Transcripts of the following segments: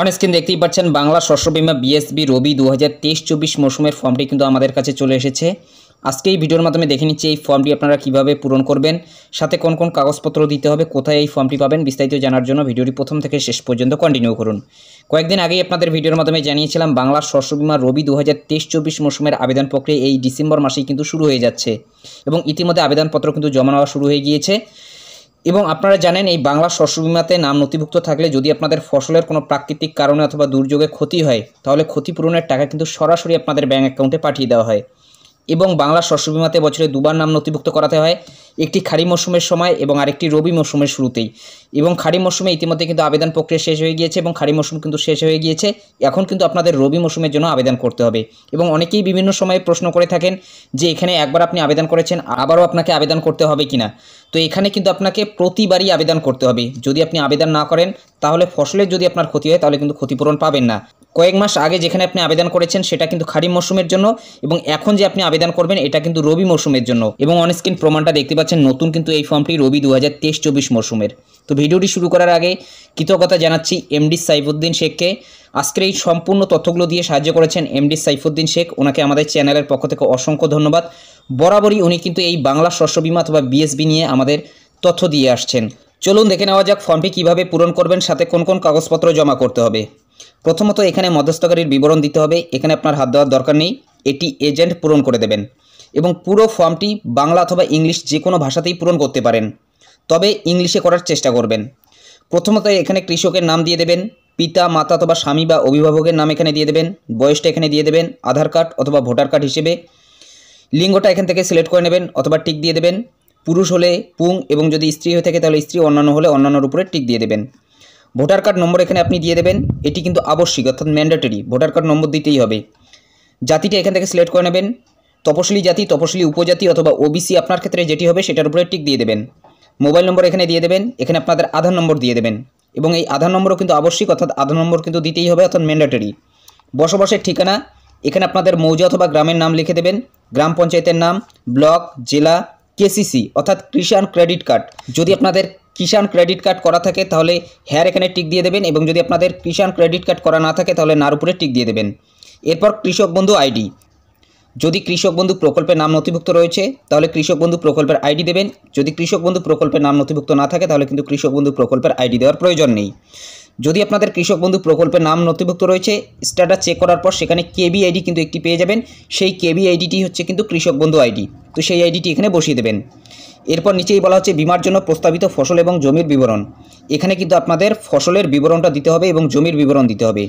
on screen দেখতেই পাচ্ছেন বাংলা শস্য বিমা বিএসবি রবি দু হাজার তেইশ চব্বিশ মৌসুমের ফর্মটি কিন্তু আমাদের কাছে চলে এসেছে আজকে এই ভিডিওর মাধ্যমে দেখে নিচ্ছি এই ফর্মটি আপনারা কিভাবে পূরণ করবেন সাথে কোন কোন কাগজপত্র দিতে হবে কোথায় এই ফর্মটি পাবেন বিস্তারিত জানার জন্য ভিডিওটি প্রথম থেকে শেষ পর্যন্ত কন্টিনিউ করুন কয়েকদিন আগেই আপনাদের ভিডিওর মাধ্যমে জানিয়েছিলাম বাংলার শস্য বিমা রবি দু হাজার তেইশ চব্বিশ মৌসুমের আবেদন প্রক্রিয়া এই ডিসেম্বর মাসেই কিন্তু শুরু হয়ে যাচ্ছে এবং ইতিমধ্যে আবেদনপত্র কিন্তু জমা নেওয়া শুরু হয়ে গিয়েছে এবং আপনারা জানেন এই বাংলা শস্য বিমাতে নাম নথিভুক্ত থাকলে যদি আপনাদের ফসলের কোনো প্রাকৃতিক কারণে অথবা দুর্যোগে ক্ষতি হয় তাহলে ক্ষতিপূরণের টাকা কিন্তু সরাসরি আপনাদের ব্যাঙ্ক অ্যাকাউন্টে পাঠিয়ে দেওয়া হয় এবং বাংলা শস্য বিমাতে বছরে দুবার নাম নথিভুক্ত করাতে হয় একটি খারি মৌসুমের সময় এবং আরেকটি রবি মৌসুমের শুরুতেই এবং খারি মৌসুমে ইতিমধ্যে কিন্তু আবেদন প্রক্রিয়া শেষ হয়ে গিয়েছে এবং খারি মৌসুম কিন্তু শেষ হয়ে গিয়েছে এখন কিন্তু আপনাদের রবি মৌসুমের জন্য আবেদন করতে হবে এবং অনেকেই বিভিন্ন সময়ে প্রশ্ন করে থাকেন যে এখানে একবার আপনি আবেদন করেছেন আবারও আপনাকে আবেদন করতে হবে কি না তো এখানে কিন্তু আপনাকে প্রতিবারই আবেদন করতে হবে যদি আপনি আবেদন না করেন তাহলে ফসলের যদি আপনার ক্ষতি হয় তাহলে কিন্তু ক্ষতিপূরণ পাবেন না কয়েক মাস আগে যেখানে আপনি আবেদন করেছেন সেটা কিন্তু খারিফ মৌসুমের জন্য এবং এখন যে আপনি আবেদন করবেন এটা কিন্তু রবি মৌসুমের জন্য এবং অনস্ক্রিন প্রমাণটা দেখতে পাচ্ছেন নতুন কিন্তু এই ফর্মটি রবি দু হাজার তেইশ চব্বিশ মৌসুমের তো ভিডিওটি শুরু করার আগে কৃতজ্ঞতা জানাচ্ছি এমডি সাইফুদ্দিন শেখকে আজকের এই সম্পূর্ণ তথ্যগুলো দিয়ে সাহায্য করেছেন এমডি সাইফুদ্দিন শেখ ওনাকে আমাদের চ্যানেলের পক্ষ থেকে অসংখ্য ধন্যবাদ বরাবরই উনি কিন্তু এই বাংলা শস্য বিমা অথবা বিএসবি নিয়ে আমাদের তথ্য দিয়ে আসছেন চলুন দেখে নেওয়া যাক ফর্মটি কীভাবে পূরণ করবেন সাথে কোন কোন কাগজপত্র জমা করতে হবে প্রথমত এখানে মধ্যস্থকারীর বিবরণ দিতে হবে এখানে আপনার হাত দেওয়ার দরকার নেই এটি এজেন্ট পূরণ করে দেবেন এবং পুরো ফর্মটি বাংলা অথবা ইংলিশ যে কোনো ভাষাতেই পূরণ করতে পারেন তবে ইংলিশে করার চেষ্টা করবেন প্রথমত এখানে কৃষকের নাম দিয়ে দেবেন পিতা মাতা অথবা স্বামী বা অভিভাবকের নাম এখানে দিয়ে দেবেন বয়সটা এখানে দিয়ে দেবেন আধার কার্ড অথবা ভোটার কার্ড হিসেবে লিঙ্গটা এখান থেকে সিলেক্ট করে নেবেন অথবা টিক দিয়ে দেবেন পুরুষ হলে পুং এবং যদি স্ত্রী হয়ে থাকে তাহলে স্ত্রী অন্যান্য হলে অন্যান্যর উপরে টিক দিয়ে দেবেন ভোটার কার্ড নম্বর এখানে আপনি দিয়ে দেবেন এটি কিন্তু আবশ্যিক অর্থাৎ ম্যান্ডেটরি ভোটার কার্ড নম্বর দিতেই হবে জাতিটা এখান থেকে সিলেক্ট করে নেবেন তপশিলি জাতি তপশিলি উপজাতি অথবা ওবিসি আপনার ক্ষেত্রে যেটি হবে সেটার উপরে টিক দিয়ে দেবেন মোবাইল নম্বর এখানে দিয়ে দেবেন এখানে আপনাদের আধার নম্বর দিয়ে দেবেন এবং এই আধার নম্বরও কিন্তু আবশ্যিক অর্থাৎ আধার নম্বর কিন্তু দিতেই হবে অর্থাৎ ম্যান্ডেটরি বসবাসের ঠিকানা এখানে আপনাদের মৌজা অথবা গ্রামের নাম লিখে দেবেন গ্রাম পঞ্চায়েতের নাম ব্লক জেলা কেসিসি অর্থাৎ কৃষাণ ক্রেডিট কার্ড যদি আপনাদের কিষাণ ক্রেডিট কার্ড করা থাকে তাহলে হেয়ার এখানে টিক দিয়ে দেবেন এবং যদি আপনাদের কিষাণ ক্রেডিট কার্ড করা না থাকে তাহলে নার উপরে টিক দিয়ে দেবেন এরপর কৃষক বন্ধু আইডি যদি কৃষক বন্ধু প্রকল্পের নাম নথিভুক্ত রয়েছে তাহলে কৃষক বন্ধু প্রকল্পের আইডি দেবেন যদি কৃষক বন্ধু প্রকল্পের নাম নথিভুক্ত না থাকে তাহলে কিন্তু কৃষক বন্ধু প্রকল্পের আইডি দেওয়ার প্রয়োজন নেই যদি আপনাদের কৃষক বন্ধু প্রকল্পের নাম নথিভুক্ত রয়েছে স্ট্যাটাস চেক করার পর সেখানে কেবি আইডি কিন্তু একটি পেয়ে যাবেন সেই কেবি আইডিটি হচ্ছে কিন্তু কৃষক বন্ধু আইডি তো সেই আইডিটি এখানে বসিয়ে দেবেন এরপর নিচেই বলা হচ্ছে বিমার জন্য প্রস্তাবিত ফসল এবং জমির বিবরণ এখানে কিন্তু আপনাদের ফসলের বিবরণটা দিতে হবে এবং জমির বিবরণ দিতে হবে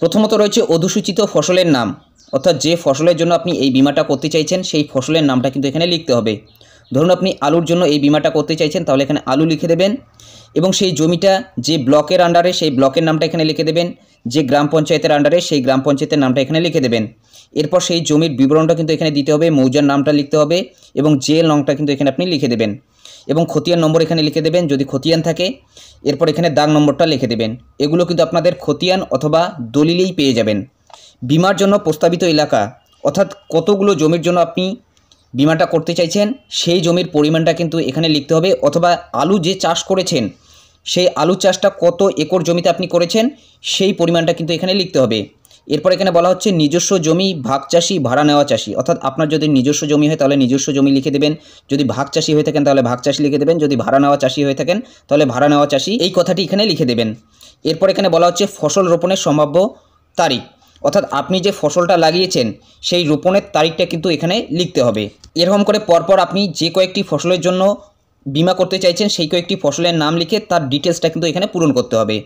প্রথমত রয়েছে অধুসূচিত ফসলের নাম অর্থাৎ যে ফসলের জন্য আপনি এই বিমাটা করতে চাইছেন সেই ফসলের নামটা কিন্তু এখানে লিখতে হবে ধরুন আপনি আলুর জন্য এই বিমাটা করতে চাইছেন তাহলে এখানে আলু লিখে দেবেন এবং সেই জমিটা যে ব্লকের আন্ডারে সেই ব্লকের নামটা এখানে লিখে দেবেন যে গ্রাম পঞ্চায়েতের আন্ডারে সেই গ্রাম পঞ্চায়েতের নামটা এখানে লিখে দেবেন এরপর সেই জমির বিবরণটা কিন্তু এখানে দিতে হবে মৌজার নামটা লিখতে হবে এবং জেল লংটা কিন্তু এখানে আপনি লিখে দেবেন এবং খতিয়ান নম্বর এখানে লিখে দেবেন যদি খতিয়ান থাকে এরপর এখানে দাগ নম্বরটা লিখে দেবেন এগুলো কিন্তু আপনাদের খতিয়ান অথবা দলিলেই পেয়ে যাবেন বিমার জন্য প্রস্তাবিত এলাকা অর্থাৎ কতগুলো জমির জন্য আপনি বিমাটা করতে চাইছেন সেই জমির পরিমাণটা কিন্তু এখানে লিখতে হবে অথবা আলু যে চাষ করেছেন সেই আলু চাষটা কত একর জমিতে আপনি করেছেন সেই পরিমাণটা কিন্তু এখানে লিখতে হবে এরপর এখানে বলা হচ্ছে নিজস্ব জমি ভাগ চাষি ভাড়া নেওয়া চাষি অর্থাৎ আপনার যদি নিজস্ব জমি হয় তাহলে নিজস্ব জমি লিখে দেবেন যদি ভাগ চাষি হয়ে থাকেন তাহলে ভাগ চাষি লিখে দেবেন যদি ভাড়া নেওয়া চাষি হয়ে থাকেন তাহলে ভাড়া নেওয়া চাষি এই কথাটি এখানে লিখে দেবেন এরপর এখানে বলা হচ্ছে ফসল রোপণের সম্ভাব্য তারিখ অর্থাৎ আপনি যে ফসলটা লাগিয়েছেন সেই রোপণের তারিখটা কিন্তু এখানে লিখতে হবে এরকম করে পরপর আপনি যে কয়েকটি ফসলের জন্য বিমা করতে চাইছেন সেই কয়েকটি ফসলের নাম লিখে তার ডিটেলসটা কিন্তু এখানে পূরণ করতে হবে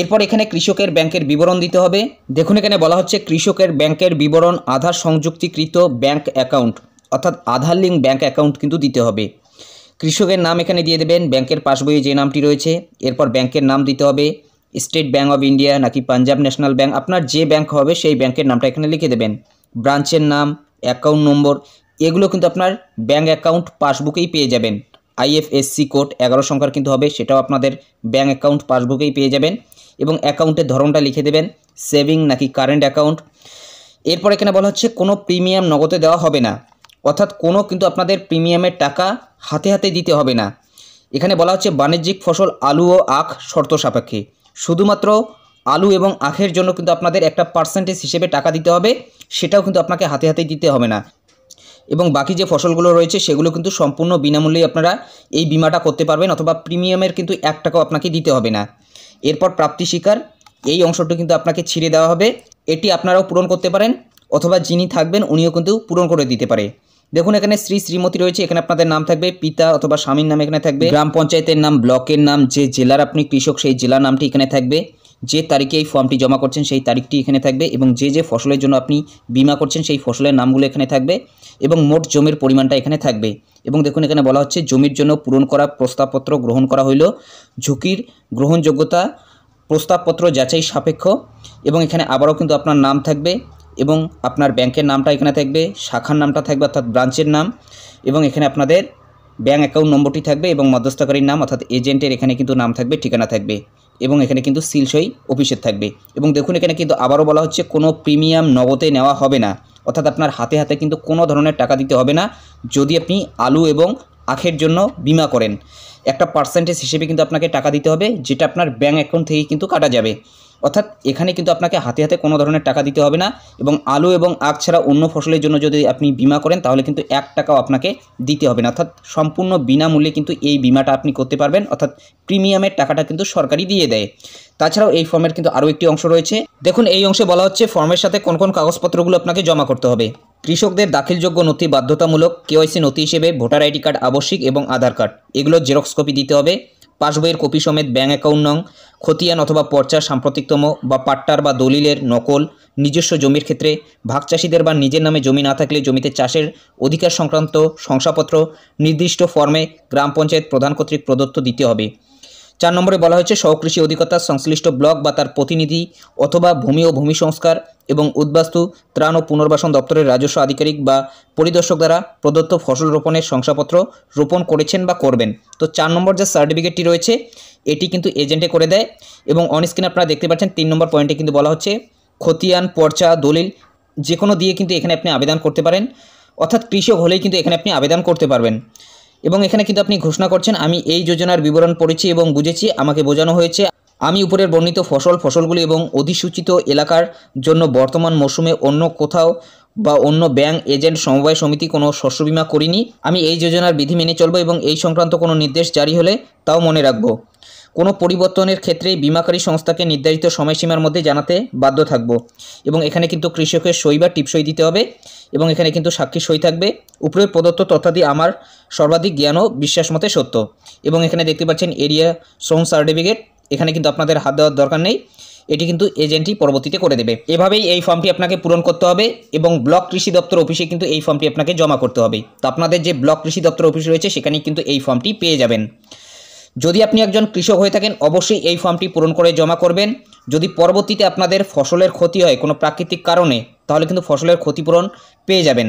এরপর এখানে কৃষকের ব্যাংকের বিবরণ দিতে হবে দেখুন এখানে বলা হচ্ছে কৃষকের ব্যাংকের বিবরণ আধার সংযুক্তিকৃত ব্যাংক অ্যাকাউন্ট অর্থাৎ আধার লিঙ্ক ব্যাংক অ্যাকাউন্ট কিন্তু দিতে হবে কৃষকের নাম এখানে দিয়ে দেবেন ব্যাংকের পাসবইয়ে যে নামটি রয়েছে এরপর ব্যাংকের নাম দিতে হবে স্টেট ব্যাঙ্ক অফ ইন্ডিয়া নাকি পাঞ্জাব ন্যাশনাল ব্যাঙ্ক আপনার যে ব্যাংক হবে সেই ব্যাংকের নামটা এখানে লিখে দেবেন ব্রাঞ্চের নাম অ্যাকাউন্ট নম্বর এগুলো কিন্তু আপনার ব্যাঙ্ক অ্যাকাউন্ট পাসবুকেই পেয়ে যাবেন আইএফএসসি কোড এগারো সংখ্যার কিন্তু হবে সেটাও আপনাদের ব্যাঙ্ক অ্যাকাউন্ট পাসবুকেই পেয়ে যাবেন এবং অ্যাকাউন্টের ধরনটা লিখে দেবেন সেভিং নাকি কারেন্ট অ্যাকাউন্ট এরপর এখানে বলা হচ্ছে কোনো প্রিমিয়াম নগদে দেওয়া হবে না অর্থাৎ কোনো কিন্তু আপনাদের প্রিমিয়ামের টাকা হাতে হাতে দিতে হবে না এখানে বলা হচ্ছে বাণিজ্যিক ফসল আলু ও আখ শর্ত সাপেক্ষে শুধুমাত্র আলু এবং আখের জন্য কিন্তু আপনাদের একটা পার্সেন্টেজ হিসেবে টাকা দিতে হবে সেটাও কিন্তু আপনাকে হাতে হাতে দিতে হবে না এবং বাকি যে ফসলগুলো রয়েছে সেগুলো কিন্তু সম্পূর্ণ বিনামূল্যেই আপনারা এই বিমাটা করতে পারবেন অথবা প্রিমিয়ামের কিন্তু এক টাকাও আপনাকে দিতে হবে না এরপর প্রাপ্তি শিকার এই অংশটি কিন্তু আপনাকে ছিঁড়ে দেওয়া হবে এটি আপনারাও পূরণ করতে পারেন অথবা যিনি থাকবেন উনিও কিন্তু পূরণ করে দিতে পারে দেখুন এখানে শ্রী শ্রীমতী রয়েছে এখানে আপনাদের নাম থাকবে পিতা অথবা স্বামীর নাম এখানে থাকবে গ্রাম পঞ্চায়েতের নাম ব্লকের নাম যে জেলার আপনি কৃষক সেই জেলার নামটি এখানে থাকবে যে তারিখে এই ফর্মটি জমা করছেন সেই তারিখটি এখানে থাকবে এবং যে যে ফসলের জন্য আপনি বিমা করছেন সেই ফসলের নামগুলো এখানে থাকবে এবং মোট জমির পরিমাণটা এখানে থাকবে এবং দেখুন এখানে বলা হচ্ছে জমির জন্য পূরণ করা প্রস্তাবপত্র গ্রহণ করা হইল ঝুঁকির গ্রহণযোগ্যতা প্রস্তাবপত্র যাচাই সাপেক্ষ এবং এখানে আবারও কিন্তু আপনার নাম থাকবে এবং আপনার ব্যাংকের নামটা এখানে থাকবে শাখার নামটা থাকবে অর্থাৎ ব্রাঞ্চের নাম এবং এখানে আপনাদের ব্যাঙ্ক অ্যাকাউন্ট নম্বরটি থাকবে এবং মধ্যস্থকারীর নাম অর্থাৎ এজেন্টের এখানে কিন্তু নাম থাকবে ঠিকানা থাকবে এবং এখানে কিন্তু সিলসই অফিসের থাকবে এবং দেখুন এখানে কিন্তু আবারও বলা হচ্ছে কোনো প্রিমিয়াম নগদে নেওয়া হবে না অর্থাৎ আপনার হাতে হাতে কিন্তু কোনো ধরনের টাকা দিতে হবে না যদি আপনি আলু এবং আখের জন্য বিমা করেন একটা পার্সেন্টেজ হিসেবে কিন্তু আপনাকে টাকা দিতে হবে যেটা আপনার ব্যাঙ্ক অ্যাকাউন্ট থেকে কিন্তু কাটা যাবে অর্থাৎ এখানে কিন্তু আপনাকে হাতে হাতে কোনো ধরনের টাকা দিতে হবে না এবং আলু এবং আখ ছাড়া অন্য ফসলের জন্য যদি আপনি বিমা করেন তাহলে কিন্তু এক টাকাও আপনাকে দিতে হবে না অর্থাৎ সম্পূর্ণ বিনামূল্যে কিন্তু এই বিমাটা আপনি করতে পারবেন অর্থাৎ প্রিমিয়ামের টাকাটা কিন্তু সরকারি দিয়ে দেয় তাছাড়াও এই ফর্মের কিন্তু আরও একটি অংশ রয়েছে দেখুন এই অংশে বলা হচ্ছে ফর্মের সাথে কোন কোন কাগজপত্রগুলো আপনাকে জমা করতে হবে কৃষকদের দাখিলযোগ্য নথি বাধ্যতামূলক কেওয়াইসি নথি হিসেবে ভোটার আইডি কার্ড আবশ্যিক এবং আধার কার্ড এগুলো জেরক্স কপি দিতে হবে পাসবইয়ের কপি সমেত ব্যাঙ্ক অ্যাকাউন্ট নং খতিয়ান অথবা পর্চার সাম্প্রতিকতম বা পাট্টার বা দলিলের নকল নিজস্ব জমির ক্ষেত্রে চাষিদের বা নিজের নামে জমি না থাকলে জমিতে চাষের অধিকার সংক্রান্ত শংসাপত্র নির্দিষ্ট ফর্মে গ্রাম পঞ্চায়েত প্রধান কর্তৃক প্রদত্ত দিতে হবে চার নম্বরে বলা হয়েছে সহকৃষি অধিকতা সংশ্লিষ্ট ব্লক বা তার প্রতিনিধি অথবা ভূমি ও ভূমি সংস্কার এবং উদ্বাস্তু ত্রাণ ও পুনর্বাসন দপ্তরের রাজস্ব আধিকারিক বা পরিদর্শক দ্বারা প্রদত্ত ফসল রোপণের শংসাপত্র রোপণ করেছেন বা করবেন তো চার নম্বর যে সার্টিফিকেটটি রয়েছে এটি কিন্তু এজেন্টে করে দেয় এবং অনস্ক্রিনে আপনারা দেখতে পাচ্ছেন তিন নম্বর পয়েন্টে কিন্তু বলা হচ্ছে খতিয়ান পর্চা দলিল যে কোনো দিয়ে কিন্তু এখানে আপনি আবেদন করতে পারেন অর্থাৎ কৃষক হলেই কিন্তু এখানে আপনি আবেদন করতে পারবেন এবং এখানে কিন্তু আপনি ঘোষণা করছেন আমি এই যোজনার বিবরণ পড়েছি এবং বুঝেছি আমাকে বোঝানো হয়েছে আমি উপরের বর্ণিত ফসল ফসলগুলি এবং অধিসূচিত এলাকার জন্য বর্তমান মৌসুমে অন্য কোথাও বা অন্য ব্যাংক এজেন্ট সমবায় সমিতি কোনো শস্য বিমা করিনি আমি এই যোজনার বিধি মেনে চলব এবং এই সংক্রান্ত কোনো নির্দেশ জারি হলে তাও মনে রাখবো কোনো পরিবর্তনের ক্ষেত্রে বিমাকারী সংস্থাকে নির্ধারিত সময়সীমার মধ্যে জানাতে বাধ্য থাকব এবং এখানে কিন্তু কৃষকের সই বা টিপসই দিতে হবে এবং এখানে কিন্তু সাক্ষী সই থাকবে উপরে প্রদত্ত তথ্যাদি আমার সর্বাধিক জ্ঞান ও বিশ্বাস মতে সত্য এবং এখানে দেখতে পাচ্ছেন এরিয়া শ্রম সার্টিফিকেট এখানে কিন্তু আপনাদের হাত দেওয়ার দরকার নেই এটি কিন্তু এজেন্টই পরবর্তীতে করে দেবে এভাবেই এই ফর্মটি আপনাকে পূরণ করতে হবে এবং ব্লক কৃষি দপ্তর অফিসে কিন্তু এই ফর্মটি আপনাকে জমা করতে হবে তো আপনাদের যে ব্লক কৃষি দপ্তর অফিস রয়েছে সেখানে কিন্তু এই ফর্মটি পেয়ে যাবেন যদি আপনি একজন কৃষক হয়ে থাকেন অবশ্যই এই ফর্মটি পূরণ করে জমা করবেন যদি পরবর্তীতে আপনাদের ফসলের ক্ষতি হয় কোনো প্রাকৃতিক কারণে তাহলে কিন্তু ফসলের ক্ষতিপূরণ পেয়ে যাবেন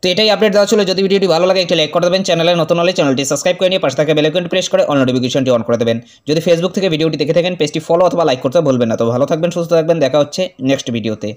তো এটাই আপডেট দেওয়া ছিল যদি ভিডিওটি ভালো লাগে একটি লাইক করে দেবেন চ্যানেলে নতুন হলে চ্যানেলটি সাবস্ক্রাইব করে নিয়ে পাশে থাকা বেলাইকনটি প্রেস করে অন নোটিফিকেশনটি অন করে দেবেন যদি ফেসবুক থেকে ভিডিওটি দেখে থাকেন পেজটি ফলো অথবা লাইক করতে ভুলবেন না তো ভালো থাকবেন সুস্থ থাকবেন দেখা হচ্ছে নেক্সট ভিডিওতে